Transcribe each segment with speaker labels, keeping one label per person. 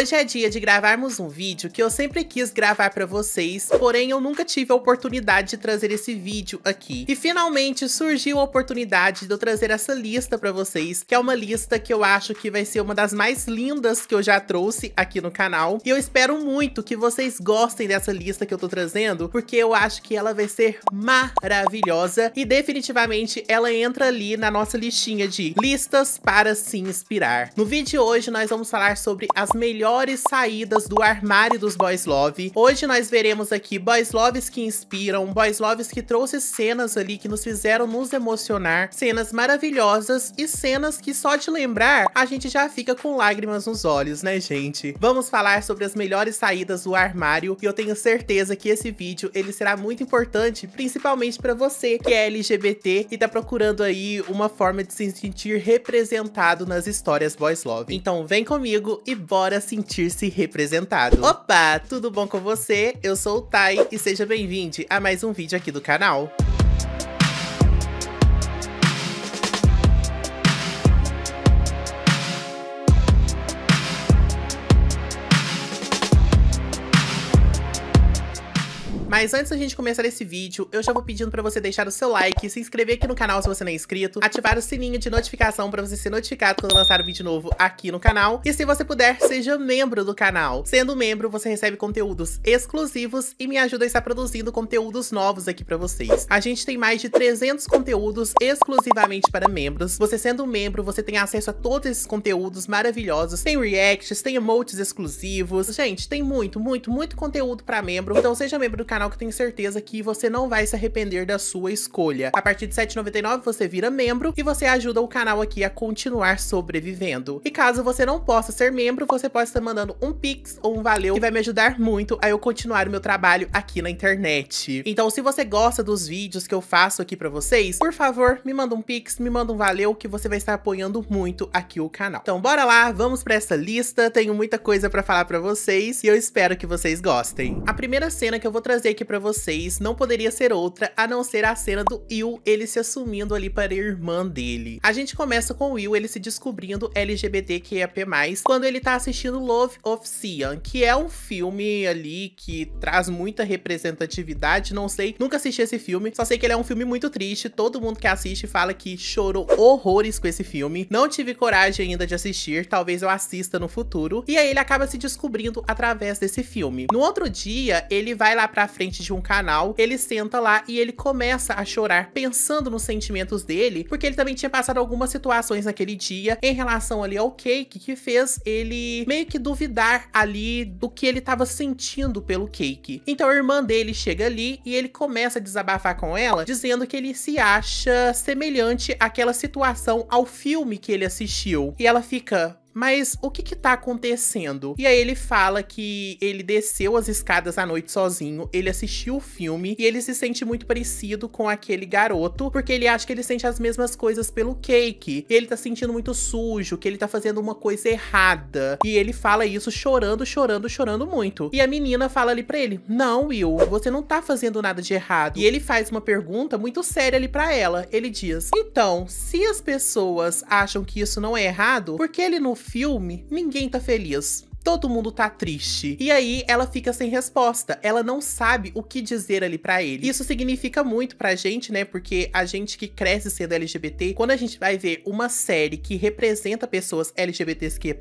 Speaker 1: Hoje é dia de gravarmos um vídeo que eu sempre quis gravar para vocês, porém eu nunca tive a oportunidade de trazer esse vídeo aqui. E finalmente surgiu a oportunidade de eu trazer essa lista para vocês, que é uma lista que eu acho que vai ser uma das mais lindas que eu já trouxe aqui no canal. E eu espero muito que vocês gostem dessa lista que eu tô trazendo, porque eu acho que ela vai ser maravilhosa e definitivamente ela entra ali na nossa listinha de listas para se inspirar. No vídeo de hoje nós vamos falar sobre as melhores melhores saídas do armário dos boys love. Hoje nós veremos aqui boys loves que inspiram, boys loves que trouxe cenas ali que nos fizeram nos emocionar, cenas maravilhosas e cenas que só de lembrar a gente já fica com lágrimas nos olhos, né gente? Vamos falar sobre as melhores saídas do armário e eu tenho certeza que esse vídeo ele será muito importante, principalmente para você que é LGBT e tá procurando aí uma forma de se sentir representado nas histórias boys love. Então vem comigo e bora sim! sentir-se representado. Opa, tudo bom com você? Eu sou o Tai e seja bem-vindo a mais um vídeo aqui do canal. Mas antes da gente começar esse vídeo, eu já vou pedindo pra você deixar o seu like, se inscrever aqui no canal se você não é inscrito, ativar o sininho de notificação pra você ser notificado quando lançar um vídeo novo aqui no canal. E se você puder, seja membro do canal. Sendo membro, você recebe conteúdos exclusivos e me ajuda a estar produzindo conteúdos novos aqui pra vocês. A gente tem mais de 300 conteúdos exclusivamente para membros. Você sendo membro, você tem acesso a todos esses conteúdos maravilhosos. Tem reacts, tem emotes exclusivos. Gente, tem muito, muito, muito conteúdo pra membro. Então seja membro do canal que eu tenho certeza que você não vai se arrepender da sua escolha. A partir de 7,99 você vira membro e você ajuda o canal aqui a continuar sobrevivendo. E caso você não possa ser membro, você pode estar mandando um pix ou um valeu que vai me ajudar muito a eu continuar o meu trabalho aqui na internet. Então se você gosta dos vídeos que eu faço aqui pra vocês, por favor, me manda um pix, me manda um valeu que você vai estar apoiando muito aqui o canal. Então bora lá, vamos pra essa lista, tenho muita coisa pra falar pra vocês e eu espero que vocês gostem. A primeira cena que eu vou trazer aqui aqui pra vocês não poderia ser outra a não ser a cena do Will, ele se assumindo ali para a irmã dele. A gente começa com o Will, ele se descobrindo LGBTQIAP+, quando ele tá assistindo Love of Sian, que é um filme ali que traz muita representatividade, não sei, nunca assisti esse filme, só sei que ele é um filme muito triste, todo mundo que assiste fala que chorou horrores com esse filme, não tive coragem ainda de assistir, talvez eu assista no futuro, e aí ele acaba se descobrindo através desse filme. No outro dia, ele vai lá pra frente frente de um canal, ele senta lá e ele começa a chorar pensando nos sentimentos dele, porque ele também tinha passado algumas situações naquele dia em relação ali ao Cake que fez ele meio que duvidar ali do que ele estava sentindo pelo Cake. Então a irmã dele chega ali e ele começa a desabafar com ela, dizendo que ele se acha semelhante àquela situação ao filme que ele assistiu. E ela fica, mas o que que tá acontecendo? E aí ele fala que ele desceu as escadas à noite sozinho, ele assistiu o filme e ele se sente muito parecido com aquele garoto, porque ele acha que ele sente as mesmas coisas pelo Cake. Ele tá sentindo muito sujo, que ele tá fazendo uma coisa errada. E ele fala isso chorando, chorando, chorando muito. E a menina fala ali pra ele: "Não, Will, você não tá fazendo nada de errado". E ele faz uma pergunta muito séria ali pra ela. Ele diz: "Então, se as pessoas acham que isso não é errado, por que ele não filme, ninguém tá feliz todo mundo tá triste. E aí ela fica sem resposta, ela não sabe o que dizer ali para ele. Isso significa muito pra gente, né? Porque a gente que cresce sendo LGBT, quando a gente vai ver uma série que representa pessoas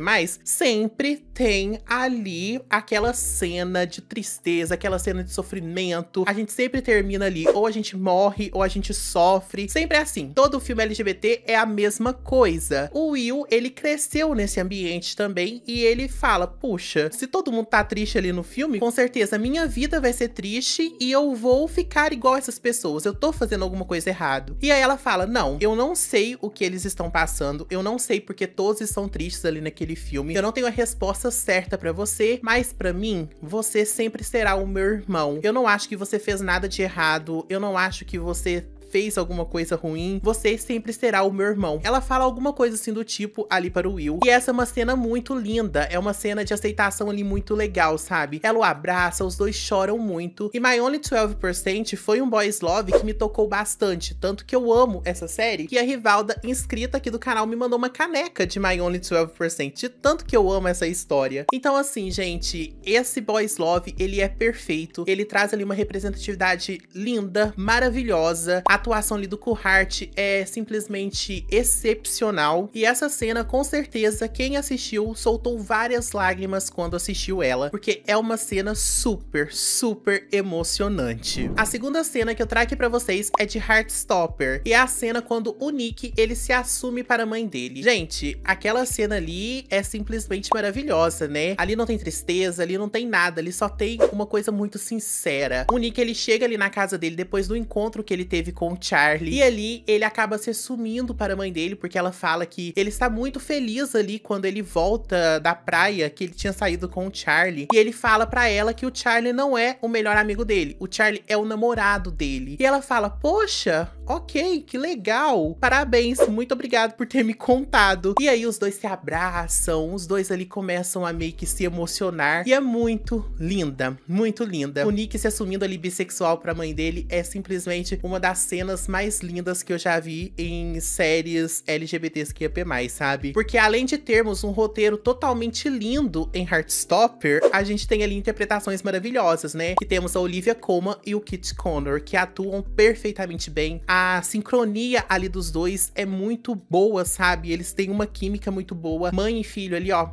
Speaker 1: mais, sempre tem ali aquela cena de tristeza, aquela cena de sofrimento. A gente sempre termina ali, ou a gente morre, ou a gente sofre. Sempre é assim. Todo filme LGBT é a mesma coisa. O Will, ele cresceu nesse ambiente também e ele fala fala: puxa, se todo mundo tá triste ali no filme, com certeza minha vida vai ser triste e eu vou ficar igual essas pessoas. Eu tô fazendo alguma coisa errado. E aí ela fala: não, eu não sei o que eles estão passando, eu não sei porque todos estão tristes ali naquele filme. Eu não tenho a resposta certa para você, mas para mim, você sempre será o meu irmão. Eu não acho que você fez nada de errado, eu não acho que você fez alguma coisa ruim, você sempre será o meu irmão. Ela fala alguma coisa assim do tipo ali para o Will. E essa é uma cena muito linda, é uma cena de aceitação ali muito legal, sabe? Ela o abraça, os dois choram muito. E My Only 12% foi um boys love que me tocou bastante, tanto que eu amo essa série, que a Rivalda, inscrita aqui do canal, me mandou uma caneca de My Only 12%, de tanto que eu amo essa história. Então assim, gente, esse boys love, ele é perfeito, ele traz ali uma representatividade linda, maravilhosa, a atuação ali do Kuhart é simplesmente excepcional. E essa cena, com certeza, quem assistiu soltou várias lágrimas quando assistiu ela, porque é uma cena super, super emocionante. A segunda cena que eu trago aqui pra vocês é de Heartstopper, e é a cena quando o Nick, ele se assume para a mãe dele. Gente, aquela cena ali é simplesmente maravilhosa, né? Ali não tem tristeza, ali não tem nada, ali só tem uma coisa muito sincera. O Nick, ele chega ali na casa dele depois do encontro que ele teve com Charlie. E ali ele acaba se sumindo para a mãe dele, porque ela fala que ele está muito feliz ali quando ele volta da praia, que ele tinha saído com o Charlie. E ele fala para ela que o Charlie não é o melhor amigo dele, o Charlie é o namorado dele. E ela fala: Poxa, ok, que legal, parabéns, muito obrigado por ter me contado. E aí os dois se abraçam, os dois ali começam a meio que se emocionar. E é muito linda, muito linda. O Nick se assumindo ali bissexual pra mãe dele é simplesmente uma das cenas mais lindas que eu já vi em séries LGBTs que é mais, sabe? Porque além de termos um roteiro totalmente lindo em Heartstopper, a gente tem ali interpretações maravilhosas, né? Que temos a Olivia Colman e o Kit Connor, que atuam perfeitamente bem. A a sincronia ali dos dois é muito boa, sabe? Eles têm uma química muito boa. Mãe e filho ali, ó,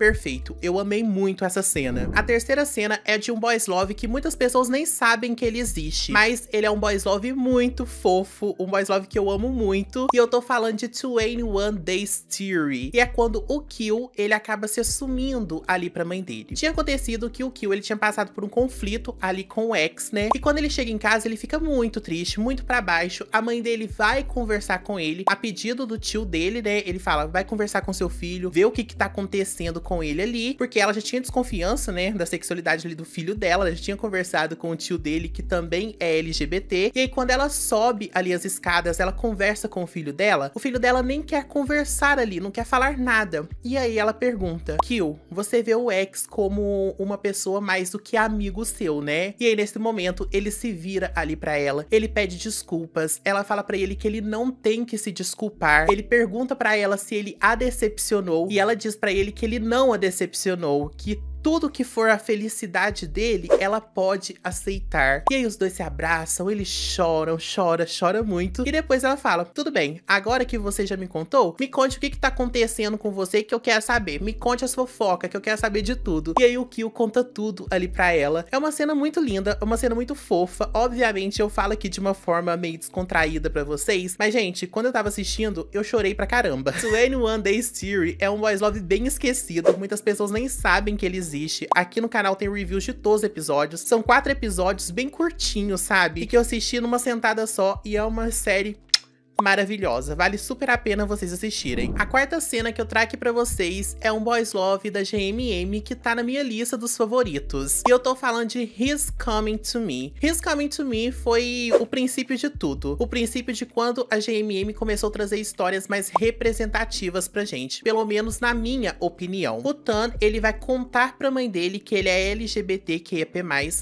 Speaker 1: perfeito. Eu amei muito essa cena. A terceira cena é de um boys love que muitas pessoas nem sabem que ele existe, mas ele é um boys love muito fofo, um boys love que eu amo muito, e eu tô falando de 21 Days Theory, e é quando o Kill, ele acaba se assumindo ali pra mãe dele. Tinha acontecido que o Kill, ele tinha passado por um conflito ali com o ex, né, e quando ele chega em casa, ele fica muito triste, muito pra baixo, a mãe dele vai conversar com ele, a pedido do tio dele, né, ele fala, vai conversar com seu filho, ver o que que tá acontecendo com ele ali, porque ela já tinha desconfiança, né, da sexualidade ali do filho dela, ela já tinha conversado com o tio dele, que também é LGBT, e aí quando ela sobe ali as escadas, ela conversa com o filho dela, o filho dela nem quer conversar ali, não quer falar nada. E aí ela pergunta, Kill, você vê o ex como uma pessoa mais do que amigo seu, né? E aí nesse momento, ele se vira ali para ela, ele pede desculpas, ela fala para ele que ele não tem que se desculpar, ele pergunta para ela se ele a decepcionou, e ela diz para ele que ele não não a decepcionou, que tudo que for a felicidade dele, ela pode aceitar. E aí os dois se abraçam, eles choram, chora, chora muito. E depois ela fala, tudo bem, agora que você já me contou, me conte o que que tá acontecendo com você que eu quero saber. Me conte a sua foca, que eu quero saber de tudo. E aí o Kyo conta tudo ali pra ela. É uma cena muito linda, é uma cena muito fofa. Obviamente eu falo aqui de uma forma meio descontraída pra vocês. Mas, gente, quando eu tava assistindo, eu chorei pra caramba. 21 Days Theory é um boys love bem esquecido. Muitas pessoas nem sabem que eles existe. Aqui no canal tem reviews de todos os episódios. São quatro episódios bem curtinhos, sabe? E que eu assisti numa sentada só e é uma série maravilhosa, vale super a pena vocês assistirem. A quarta cena que eu trago aqui pra vocês é um boys love da GMM que tá na minha lista dos favoritos. E eu tô falando de His Coming To Me. His Coming To Me foi o princípio de tudo. O princípio de quando a GMM começou a trazer histórias mais representativas pra gente, pelo menos na minha opinião. O Tan, ele vai contar pra mãe dele que ele é LGBTQIAP+.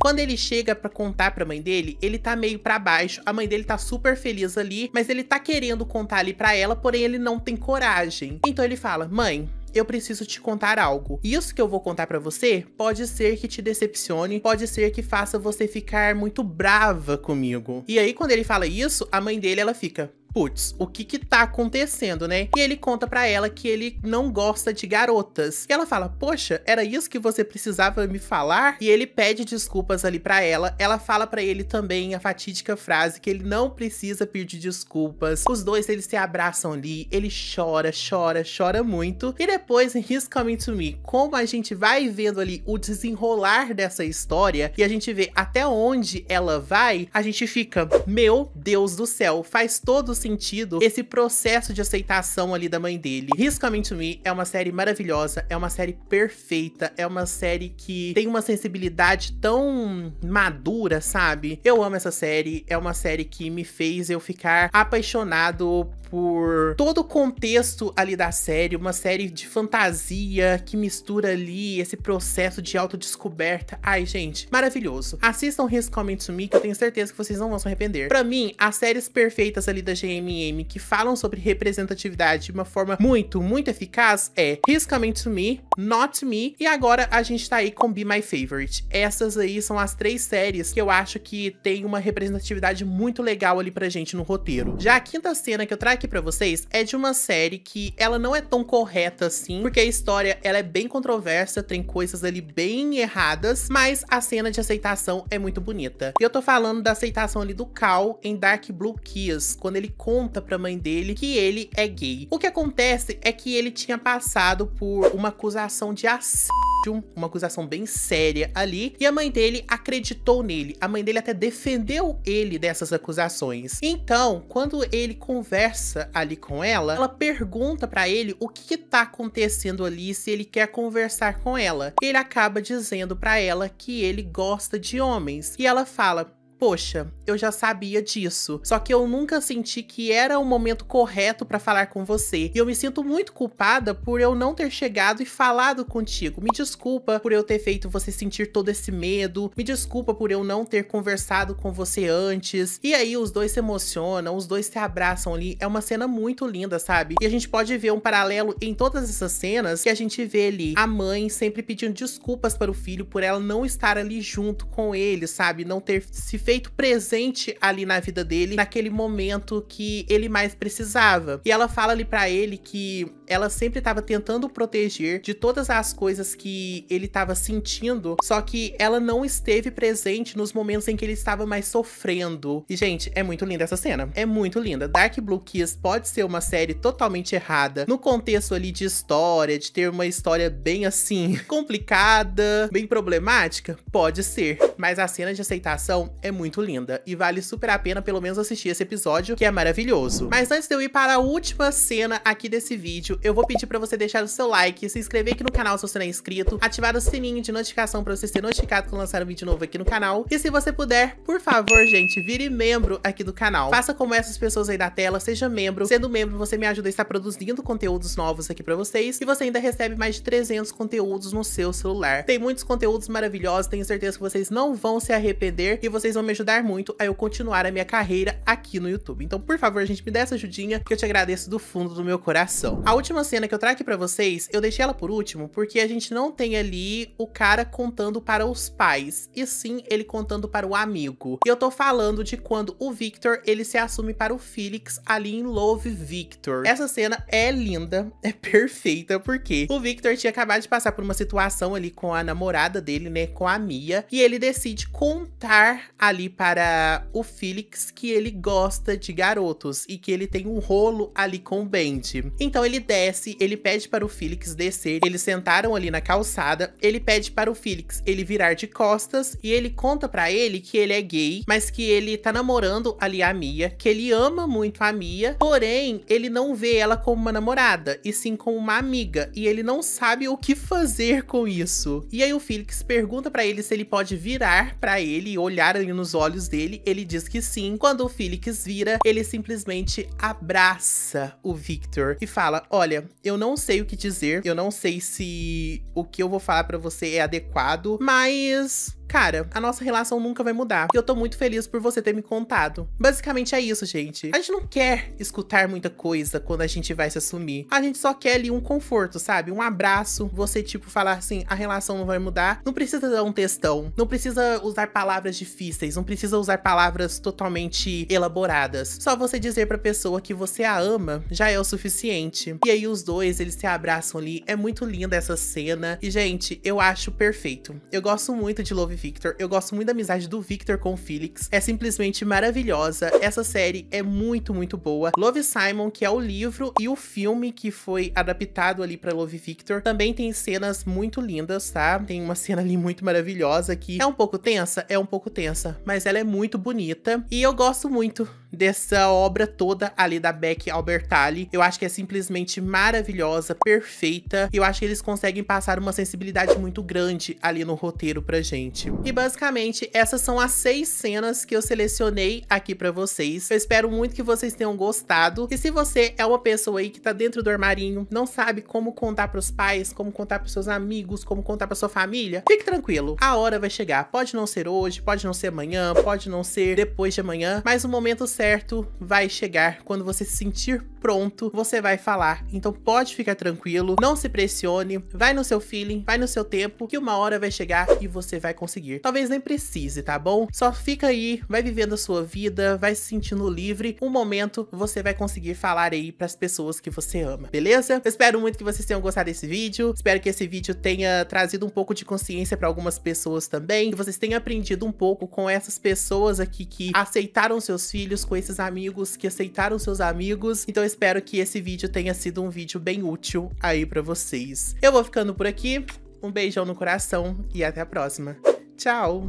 Speaker 1: Quando ele chega pra contar pra mãe dele, ele tá meio pra baixo, a mãe dele tá super feliz ali, mas ele tá querendo contar ali para ela, porém ele não tem coragem. Então ele fala: "Mãe, eu preciso te contar algo. E isso que eu vou contar para você pode ser que te decepcione, pode ser que faça você ficar muito brava comigo. E aí quando ele fala isso, a mãe dele ela fica: putz, o que que tá acontecendo, né? E ele conta para ela que ele não gosta de garotas. E ela fala, poxa, era isso que você precisava me falar? E ele pede desculpas ali para ela. Ela fala para ele também a fatídica frase que ele não precisa pedir desculpas. Os dois, eles se abraçam ali, ele chora, chora, chora muito. E depois, em He's Coming To Me, como a gente vai vendo ali o desenrolar dessa história e a gente vê até onde ela vai, a gente fica, meu Deus do céu, faz todo sentido sentido esse processo de aceitação ali da mãe dele. His Coming to Me é uma série maravilhosa, é uma série perfeita, é uma série que tem uma sensibilidade tão madura, sabe? Eu amo essa série, é uma série que me fez eu ficar apaixonado por todo o contexto ali da série, uma série de fantasia que mistura ali esse processo de autodescoberta. Ai, gente, maravilhoso. Assistam His Coming to Me que eu tenho certeza que vocês não vão se arrepender. Para mim, as séries perfeitas ali da GM MM que falam sobre representatividade de uma forma muito, muito eficaz é He's Coming to Me, Not Me e agora a gente tá aí com Be My Favorite. Essas aí são as três séries que eu acho que tem uma representatividade muito legal ali pra gente no roteiro. Já a quinta cena que eu trago aqui pra vocês é de uma série que ela não é tão correta assim, porque a história ela é bem controversa, tem coisas ali bem erradas, mas a cena de aceitação é muito bonita. E eu tô falando da aceitação ali do Cal em Dark Blue Kiss, quando ele conta pra mãe dele que ele é gay. O que acontece é que ele tinha passado por uma acusação de assédio, uma acusação bem séria ali, e a mãe dele acreditou nele. A mãe dele até defendeu ele dessas acusações. Então, quando ele conversa ali com ela, ela pergunta para ele o que, que tá acontecendo ali, se ele quer conversar com ela. Ele acaba dizendo para ela que ele gosta de homens. E ela fala: poxa, eu já sabia disso, só que eu nunca senti que era o momento correto para falar com você. E eu me sinto muito culpada por eu não ter chegado e falado contigo. Me desculpa por eu ter feito você sentir todo esse medo. Me desculpa por eu não ter conversado com você antes. E aí os dois se emocionam, os dois se abraçam ali. É uma cena muito linda, sabe? E a gente pode ver um paralelo em todas essas cenas que a gente vê ali a mãe sempre pedindo desculpas para o filho por ela não estar ali junto com ele, sabe? Não ter se feito presente ali na vida dele, naquele momento que ele mais precisava. E ela fala ali para ele que ela sempre estava tentando proteger de todas as coisas que ele estava sentindo, só que ela não esteve presente nos momentos em que ele estava mais sofrendo. E gente, é muito linda essa cena. É muito linda. Dark Blue Kiss pode ser uma série totalmente errada no contexto ali de história, de ter uma história bem assim complicada, bem problemática, pode ser. Mas a cena de aceitação é muito linda e vale super a pena pelo menos assistir esse episódio, que é maravilhoso. Mas antes de eu ir para a última cena aqui desse vídeo, eu vou pedir para você deixar o seu like, se inscrever aqui no canal se você não é inscrito, ativar o sininho de notificação para você ser notificado quando lançar um vídeo novo aqui no canal. E se você puder, por favor, gente, vire membro aqui do canal. Faça como essas pessoas aí da tela, seja membro. Sendo membro, você me ajuda a estar produzindo conteúdos novos aqui para vocês e você ainda recebe mais de 300 conteúdos no seu celular. Tem muitos conteúdos maravilhosos, tenho certeza que vocês não vão se arrepender e vocês vão me ajudar muito a eu continuar a minha carreira aqui no YouTube. Então, por favor, gente, me dê essa ajudinha, que eu te agradeço do fundo do meu coração. A última cena que eu trago aqui pra vocês, eu deixei ela por último, porque a gente não tem ali o cara contando para os pais, e sim ele contando para o amigo. E eu tô falando de quando o Victor, ele se assume para o Felix ali em Love Victor. Essa cena é linda, é perfeita, porque o Victor tinha acabado de passar por uma situação ali com a namorada dele, né, com a Mia, e ele decide contar a ali para o Felix que ele gosta de garotos e que ele tem um rolo ali com o Bendy. Então ele desce, ele pede para o Felix descer, eles sentaram ali na calçada, ele pede para o Felix ele virar de costas e ele conta para ele que ele é gay, mas que ele tá namorando ali a Mia, que ele ama muito a Mia, porém ele não vê ela como uma namorada, e sim como uma amiga, e ele não sabe o que fazer com isso. E aí o Felix pergunta para ele se ele pode virar para ele e olhar ali no nos olhos dele, ele diz que sim. Quando o Felix vira, ele simplesmente abraça o Victor e fala: Olha, eu não sei o que dizer, eu não sei se o que eu vou falar para você é adequado, mas Cara, a nossa relação nunca vai mudar. E eu tô muito feliz por você ter me contado. Basicamente é isso, gente. A gente não quer escutar muita coisa quando a gente vai se assumir. A gente só quer ali um conforto, sabe? Um abraço. Você, tipo, falar assim: a relação não vai mudar. Não precisa dar um textão. Não precisa usar palavras difíceis. Não precisa usar palavras totalmente elaboradas. Só você dizer pra pessoa que você a ama já é o suficiente. E aí os dois, eles se abraçam ali. É muito linda essa cena. E, gente, eu acho perfeito. Eu gosto muito de Love Victor. Eu gosto muito da amizade do Victor com o Felix. É simplesmente maravilhosa. Essa série é muito, muito boa. Love Simon, que é o livro e o filme que foi adaptado ali para Love Victor, também tem cenas muito lindas, tá? Tem uma cena ali muito maravilhosa que é um pouco tensa, é um pouco tensa, mas ela é muito bonita e eu gosto muito dessa obra toda ali da Beck Albertalli. Eu acho que é simplesmente maravilhosa, perfeita. Eu acho que eles conseguem passar uma sensibilidade muito grande ali no roteiro pra gente. E basicamente, essas são as seis cenas que eu selecionei aqui pra vocês. Eu espero muito que vocês tenham gostado. E se você é uma pessoa aí que tá dentro do armarinho, não sabe como contar pros pais, como contar pros seus amigos, como contar pra sua família, fique tranquilo. A hora vai chegar. Pode não ser hoje, pode não ser amanhã, pode não ser depois de amanhã, mas o momento certo vai chegar. Quando você se sentir pronto, você vai falar. Então pode ficar tranquilo, não se pressione, vai no seu feeling, vai no seu tempo, que uma hora vai chegar e você vai conseguir seguir. Talvez nem precise, tá bom? Só fica aí, vai vivendo a sua vida, vai se sentindo livre. Um momento você vai conseguir falar aí pras pessoas que você ama, beleza? Eu espero muito que vocês tenham gostado desse vídeo. Espero que esse vídeo tenha trazido um pouco de consciência para algumas pessoas também. Que vocês tenham aprendido um pouco com essas pessoas aqui que aceitaram seus filhos, com esses amigos que aceitaram seus amigos. Então eu espero que esse vídeo tenha sido um vídeo bem útil aí para vocês. Eu vou ficando por aqui. Um beijão no coração e até a próxima. Tchau!